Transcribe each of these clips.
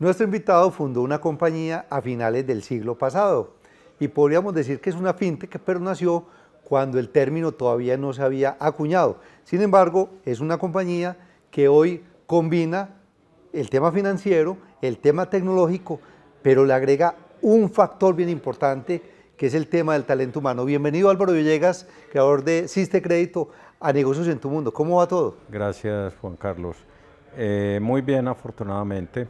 Nuestro invitado fundó una compañía a finales del siglo pasado y podríamos decir que es una fintech, pero nació cuando el término todavía no se había acuñado. Sin embargo, es una compañía que hoy combina el tema financiero, el tema tecnológico, pero le agrega un factor bien importante que es el tema del talento humano. Bienvenido Álvaro Villegas, creador de Siste Crédito a Negocios en tu Mundo. ¿Cómo va todo? Gracias Juan Carlos. Eh, muy bien, afortunadamente.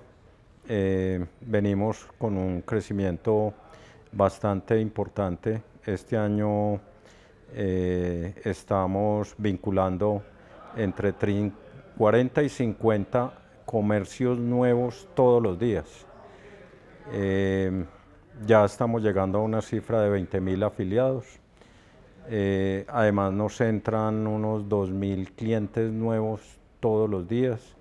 Eh, venimos con un crecimiento bastante importante. Este año eh, estamos vinculando entre 40 y 50 comercios nuevos todos los días. Eh, ya estamos llegando a una cifra de 20.000 afiliados. además nos entran unos 2.000 clientes nuevos todos los días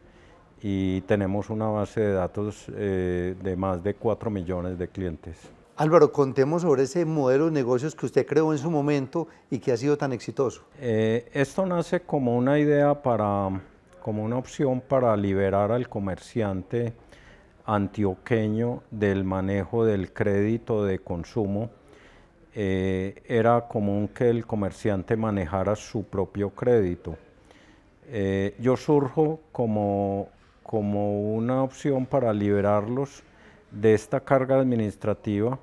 y tenemos una base de datos eh, de más de 4 millones de clientes. Álvaro, contemos sobre ese modelo de negocios que usted creó en su momento y que ha sido tan exitoso. Eh, esto nace como una idea para, como una opción para liberar al comerciante antioqueño del manejo del crédito de consumo. Eh, era común que el comerciante manejara su propio crédito. yo surjo como como una opción para liberarlos de esta carga administrativa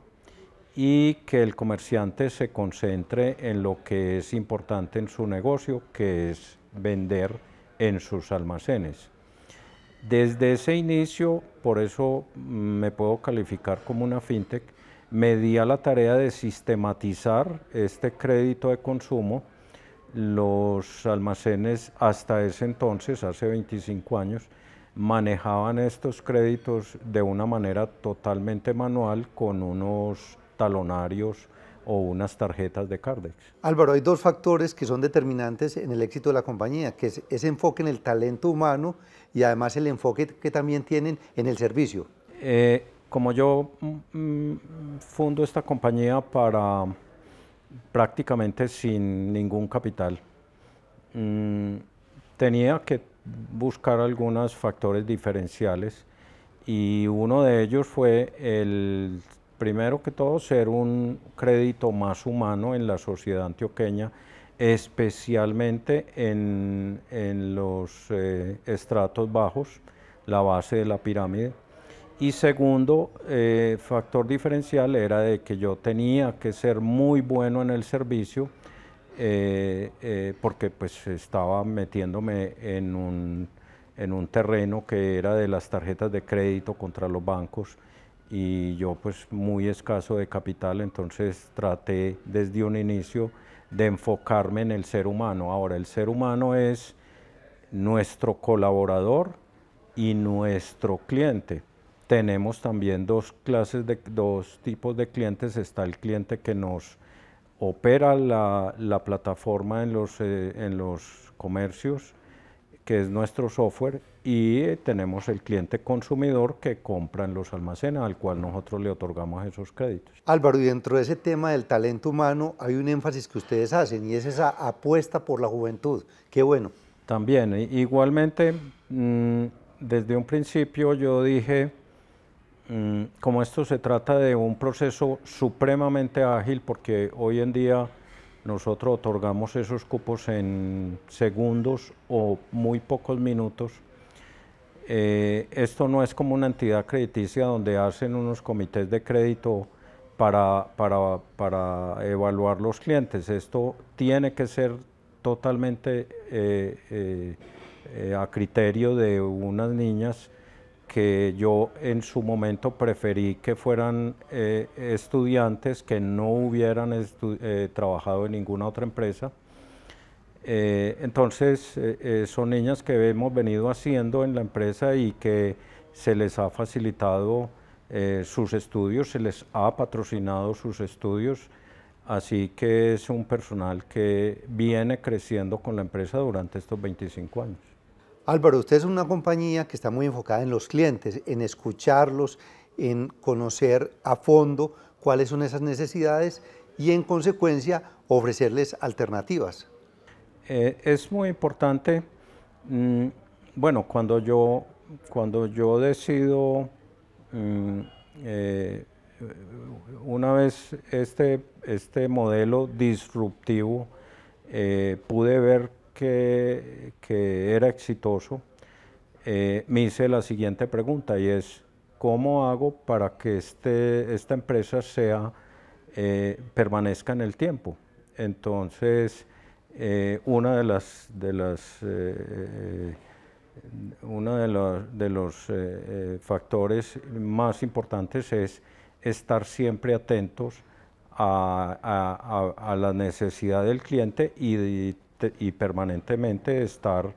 y que el comerciante se concentre en lo que es importante en su negocio, que es vender en sus almacenes. Desde ese inicio, por eso me puedo calificar como una fintech, me di a la tarea de sistematizar este crédito de consumo. Los almacenes hasta ese entonces, hace 25 años, manejaban estos créditos de una manera totalmente manual con unos talonarios o unas tarjetas de Cardex. Álvaro, hay dos factores que son determinantes en el éxito de la compañía, que es ese enfoque en el talento humano y además el enfoque que también tienen en el servicio. Eh, como yo mm, mm, fundo esta compañía para prácticamente sin ningún capital, mm, tenía que buscar algunos factores diferenciales y uno de ellos fue el, primero que todo, ser un crédito más humano en la sociedad antioqueña, especialmente en, en los eh, estratos bajos, la base de la pirámide. Y segundo eh, factor diferencial era de que yo tenía que ser muy bueno en el servicio, eh, eh, porque pues estaba metiéndome en un, en un terreno que era de las tarjetas de crédito contra los bancos y yo pues muy escaso de capital, entonces traté desde un inicio de enfocarme en el ser humano. Ahora, el ser humano es nuestro colaborador y nuestro cliente. Tenemos también dos clases de dos tipos de clientes, está el cliente que nos opera la, plataforma en los, eh, en los comercios, que es nuestro software, y eh, tenemos el cliente consumidor que compra en los almacenes, al cual nosotros le otorgamos esos créditos. Álvaro, y dentro de ese tema del talento humano hay un énfasis que ustedes hacen y es esa apuesta por la juventud. Qué bueno. También, eh, igualmente, mm, desde un principio yo dije, como esto se trata de un proceso supremamente ágil, porque hoy en día nosotros otorgamos esos cupos en segundos o muy pocos minutos, eh, esto no es como una entidad crediticia donde hacen unos comités de crédito para, evaluar los clientes. Esto tiene que ser totalmente eh, eh, a criterio de unas niñas que yo en su momento preferí que fueran eh, estudiantes que no hubieran eh, trabajado en ninguna otra empresa. Eh, entonces, son niñas que hemos venido haciendo en la empresa y que se les ha facilitado sus estudios, se les ha patrocinado sus estudios, así que es un personal que viene creciendo con la empresa durante estos 25 años. Álvaro, usted es una compañía que está muy enfocada en los clientes, en escucharlos, en conocer a fondo cuáles son esas necesidades y en consecuencia ofrecerles alternativas. Eh, es muy importante, mm, bueno, cuando yo, cuando yo decido, mm, eh, una vez este, este modelo disruptivo, eh, pude ver que, era exitoso, eh, me hice la siguiente pregunta y es, ¿cómo hago para que este, esta empresa sea, eh, permanezca en el tiempo? Entonces, eh, una de las, de las uno de, los factores más importantes es estar siempre atentos a, la necesidad del cliente y y permanentemente estar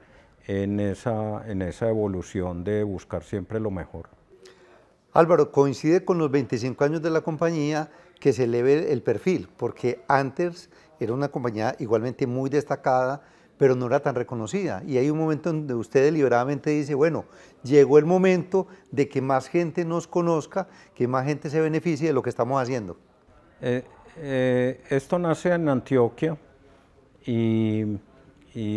en esa, en esa evolución de buscar siempre lo mejor. Álvaro, coincide con los 25 años de la compañía que se eleve el perfil, porque antes era una compañía igualmente muy destacada, pero no era tan reconocida. Y hay un momento donde usted deliberadamente dice, bueno, llegó el momento de que más gente nos conozca, que más gente se beneficie de lo que estamos haciendo. Eh, eh, esto nace en Antioquia, y,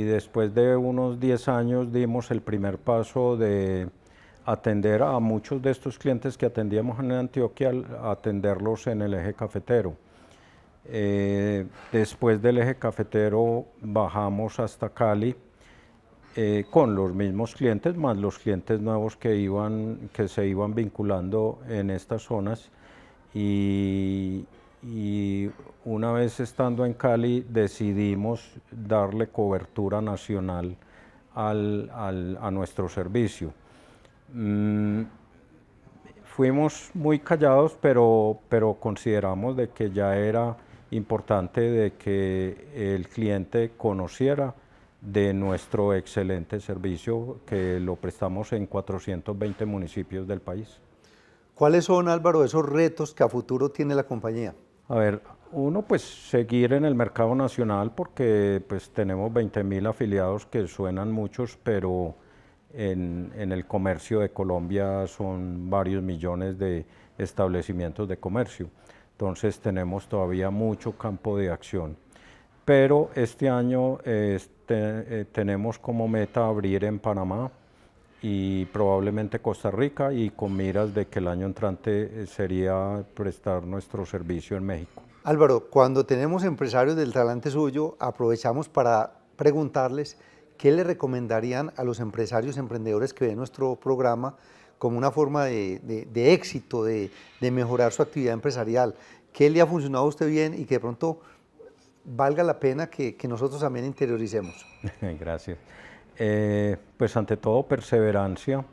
después de unos 10 años dimos el primer paso de atender a muchos de estos clientes que atendíamos en Antioquia, atenderlos en el eje cafetero. Eh, después del eje cafetero bajamos hasta Cali eh, con los mismos clientes, más los clientes nuevos que, iban, que se iban vinculando en estas zonas y, y una vez estando en Cali decidimos darle cobertura nacional a nuestro servicio. Mm, fuimos muy callados, pero, consideramos de que ya era importante de que el cliente conociera de nuestro excelente servicio que lo prestamos en 420 municipios del país. ¿Cuáles son, Álvaro, esos retos que a futuro tiene la compañía? A ver, uno pues seguir en el mercado nacional porque pues tenemos 20 mil afiliados que suenan muchos, pero en, el comercio de Colombia son varios millones de establecimientos de comercio. Entonces tenemos todavía mucho campo de acción. Pero este año este, eh, tenemos como meta abrir en Panamá y probablemente Costa Rica y con miras de que el año entrante eh, sería prestar nuestro servicio en México. Álvaro, cuando tenemos empresarios del talante suyo, aprovechamos para preguntarles qué le recomendarían a los empresarios emprendedores que ven nuestro programa como una forma de, éxito, de, mejorar su actividad empresarial. ¿Qué le ha funcionado a usted bien y que de pronto valga la pena que, que nosotros también interioricemos? Gracias. Eh, pues ante todo perseverancia,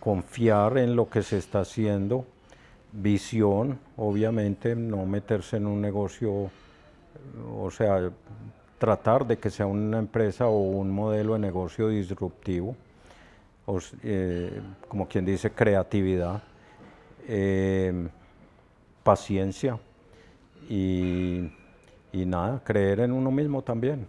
confiar en lo que se está haciendo, visión, obviamente, no meterse en un negocio, o sea, tratar de que sea una empresa o un modelo de negocio disruptivo, eh, como quien dice, creatividad, eh, paciencia y nada, creer en uno mismo también.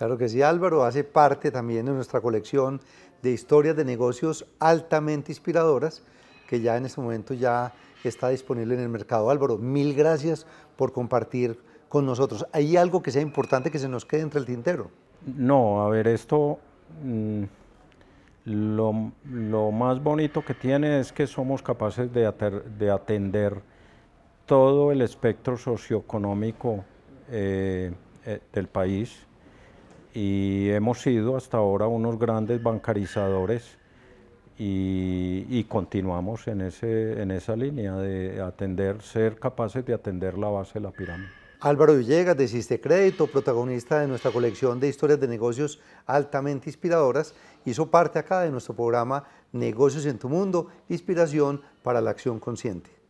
Claro que sí, Álvaro hace parte también de nuestra colección de historias de negocios altamente inspiradoras que ya en este momento ya está disponible en el mercado. Álvaro, mil gracias por compartir con nosotros. ¿Hay algo que sea importante que se nos quede entre el tintero? No, a ver, esto mm, lo, más bonito que tiene es que somos capaces de, atender todo el espectro socioeconómico eh, eh, del país y hemos sido hasta ahora unos grandes bancarizadores y, continuamos en, ese, en esa línea de atender, ser capaces de atender la base de la pirámide. Álvaro Villegas de Siste Crédito, protagonista de nuestra colección de historias de negocios altamente inspiradoras, hizo parte acá de nuestro programa Negocios en tu Mundo, Inspiración para la Acción Consciente.